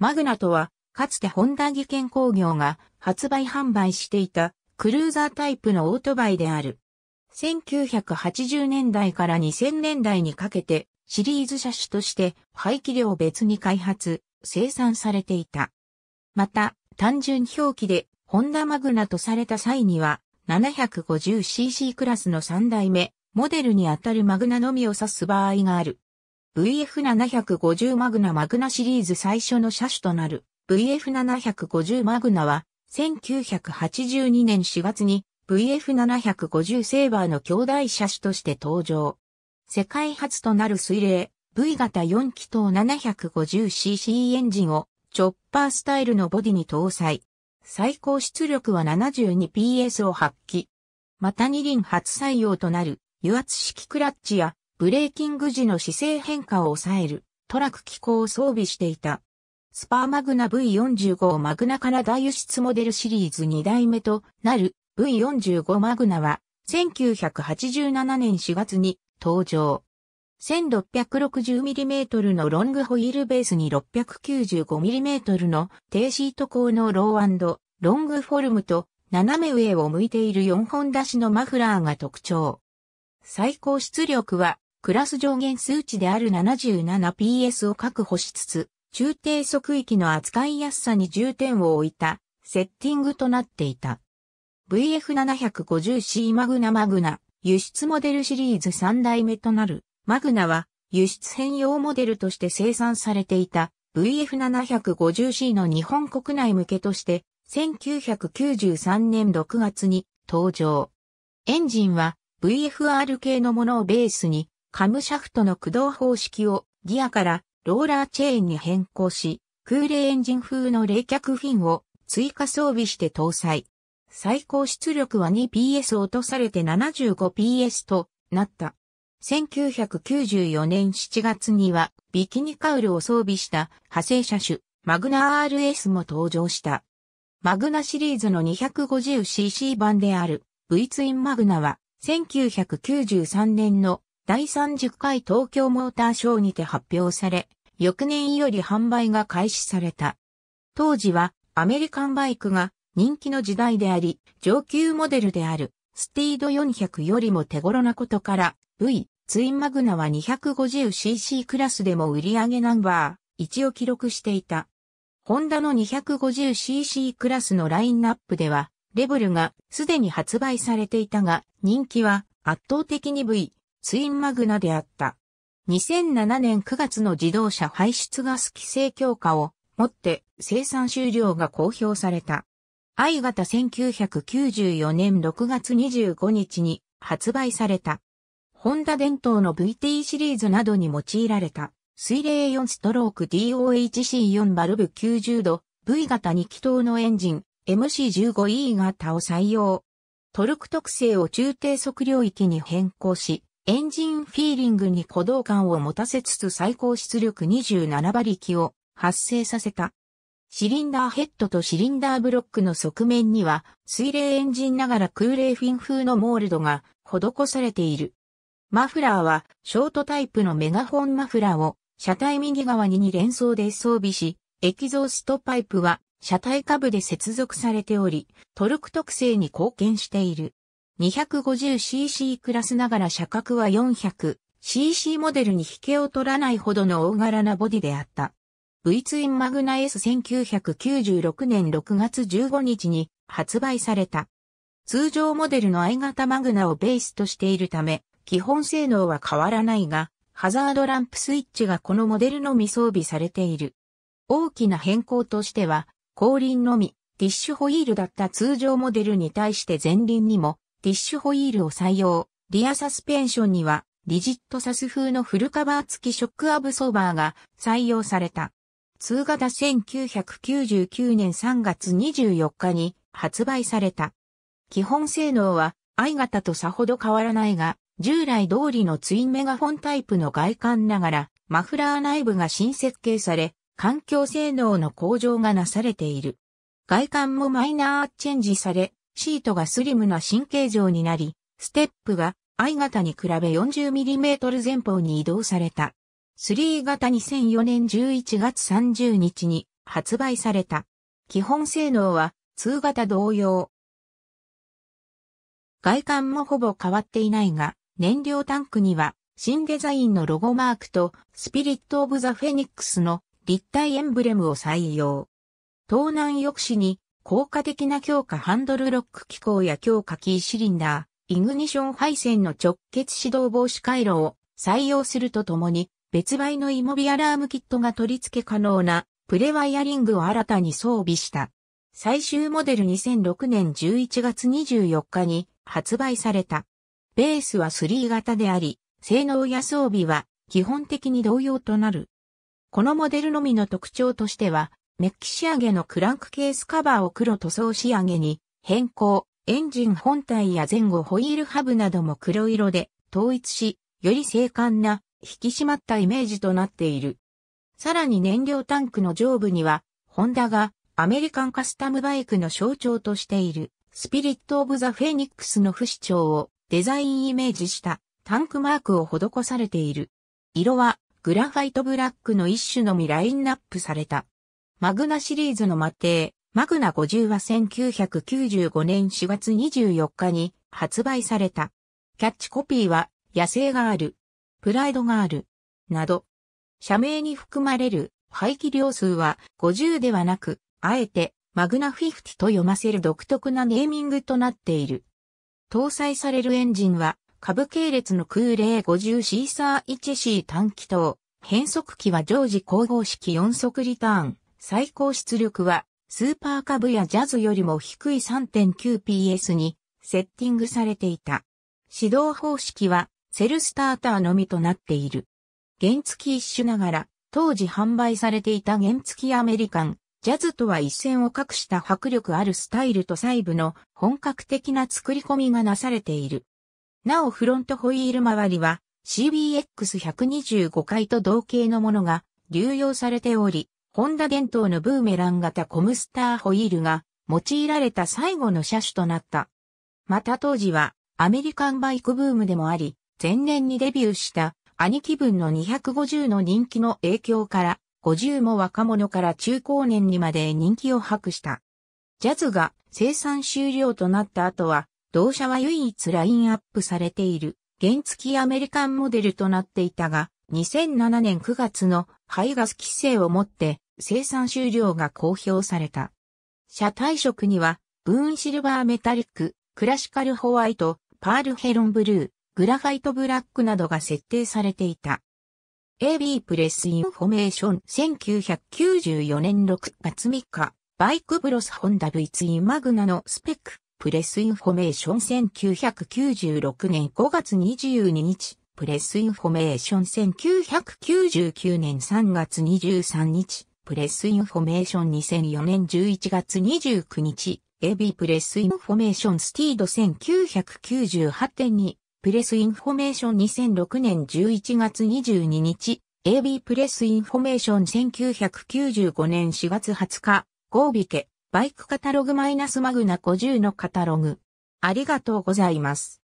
マグナとは、かつてホンダ技研工業が発売販売していたクルーザータイプのオートバイである。1980年代から2000年代にかけてシリーズ車種として排気量別に開発、生産されていた。また、単純表記でホンダマグナとされた際には 750cc クラスの3代目モデルにあたるマグナのみを指す場合がある。VF750 マグナマグナシリーズ最初の車種となる VF750 マグナは1982年4月に VF750 セーバーの兄弟車種として登場。世界初となる水冷 V 型4気筒 750cc エンジンをチョッパースタイルのボディに搭載。最高出力は 72PS を発揮。また二輪初採用となる油圧式クラッチやブレーキング時の姿勢変化を抑えるトラック機構を装備していた。スパーマグナ V45 マグナから大輸出モデルシリーズ2代目となる V45 マグナは1987年4月に登場。1660mm のロングホイールベースに 695mm の低シート高のローロングフォルムと斜め上を向いている4本出しのマフラーが特徴。最高出力はクラス上限数値である 77PS を確保しつつ、中低速域の扱いやすさに重点を置いたセッティングとなっていた。VF750C マグナマグナ輸出モデルシリーズ3代目となるマグナは輸出専用モデルとして生産されていた VF750C の日本国内向けとして1993年6月に登場。エンジンは VFR 系のものをベースにカムシャフトの駆動方式をギアからローラーチェーンに変更し、空冷エンジン風の冷却フィンを追加装備して搭載。最高出力は 2PS 落とされて 75PS となった。1994年7月にはビキニカウルを装備した派生車種マグナ RS も登場した。マグナシリーズの 250cc 版である V ツインマグナは1993年の第30回東京モーターショーにて発表され、翌年より販売が開始された。当時はアメリカンバイクが人気の時代であり、上級モデルであるスティード400よりも手頃なことから、V、ツインマグナは 250cc クラスでも売り上げナンバー1を記録していた。ホンダの 250cc クラスのラインナップでは、レブルがすでに発売されていたが、人気は圧倒的に V、ツインマグナであった。2007年9月の自動車排出ガス規制強化をもって生産終了が公表された。I 型1994年6月25日に発売された。ホンダ伝統の VT シリーズなどに用いられた水冷4ストローク DOHC4 バルブ90度 V 型2気筒のエンジン MC15E 型を採用。トルク特性を中低速領域に変更し、エンジンフィーリングに鼓動感を持たせつつ最高出力27馬力を発生させた。シリンダーヘッドとシリンダーブロックの側面には水冷エンジンながら空冷フィン風のモールドが施されている。マフラーはショートタイプのメガホンマフラーを車体右側に2連装で装備し、エキゾーストパイプは車体下部で接続されており、トルク特性に貢献している。250cc クラスながら車格は 400cc モデルに引けを取らないほどの大柄なボディであった。V ツインマグナ S1996 年6月15日に発売された。通常モデルの I 型マグナをベースとしているため、基本性能は変わらないが、ハザードランプスイッチがこのモデルのみ装備されている。大きな変更としては、後輪のみ、ティッシュホイールだった通常モデルに対して前輪にもィッシュホイールを採用。リアサスペンションには、リジットサス風のフルカバー付きショックアブソーバーが採用された。通型1999年3月24日に発売された。基本性能は I 型とさほど変わらないが、従来通りのツインメガフォンタイプの外観ながら、マフラー内部が新設計され、環境性能の向上がなされている。外観もマイナーチェンジされ、シートがスリムな新形状になり、ステップが I 型に比べ 40mm 前方に移動された。3型2004年11月30日に発売された。基本性能は2型同様。外観もほぼ変わっていないが、燃料タンクには新デザインのロゴマークとスピリット・オブ・ザ・フェニックスの立体エンブレムを採用。東南抑止に効果的な強化ハンドルロック機構や強化キーシリンダー、イグニション配線の直結指導防止回路を採用するとともに、別売のイモビアラームキットが取り付け可能なプレワイヤリングを新たに装備した。最終モデル2006年11月24日に発売された。ベースは3型であり、性能や装備は基本的に同様となる。このモデルのみの特徴としては、メッキ仕上げのクランクケースカバーを黒塗装仕上げに変更、エンジン本体や前後ホイールハブなども黒色で統一し、より精悍な引き締まったイメージとなっている。さらに燃料タンクの上部には、ホンダがアメリカンカスタムバイクの象徴としている、スピリット・オブ・ザ・フェニックスの不死鳥をデザインイメージしたタンクマークを施されている。色はグラファイトブラックの一種のみラインナップされた。マグナシリーズのマテマグナ50は1995年4月24日に発売された。キャッチコピーは、野生がある、プライドがある、など。社名に含まれる排気量数は50ではなく、あえてマグナ50と読ませる独特なネーミングとなっている。搭載されるエンジンは、株系列の空冷5 0ーサー 1C 短気筒、変速機は常時広方式4速リターン。最高出力は、スーパーカブやジャズよりも低い 3.9PS にセッティングされていた。指導方式はセルスターターのみとなっている。原付一種ながら当時販売されていた原付アメリカン、ジャズとは一線を画した迫力あるスタイルと細部の本格的な作り込みがなされている。なおフロントホイール周りは CBX125 回と同型のものが流用されており、ホンダ伝統のブーメラン型コムスターホイールが用いられた最後の車種となった。また当時はアメリカンバイクブームでもあり、前年にデビューした兄貴分の250の人気の影響から50も若者から中高年にまで人気を博した。ジャズが生産終了となった後は、同社は唯一ラインアップされている原付アメリカンモデルとなっていたが、2007年9月の排ガス規制をもって生産終了が公表された。車体色には、ブーンシルバーメタリック、クラシカルホワイト、パールヘロンブルー、グラファイトブラックなどが設定されていた。AB プレスインフォメーション1994年6月3日、バイクブロスホンダ v ンマグナのスペック、プレスインフォメーション1996年5月22日、プレスインフォメーション1999年3月23日、プレスインフォメーション2004年11月29日、AB プレスインフォメーションスティード1998.2、プレスインフォメーション2006年11月22日、AB プレスインフォメーション1995年4月20日、ゴービケ、バイクカタログマイナスマグナ50のカタログ。ありがとうございます。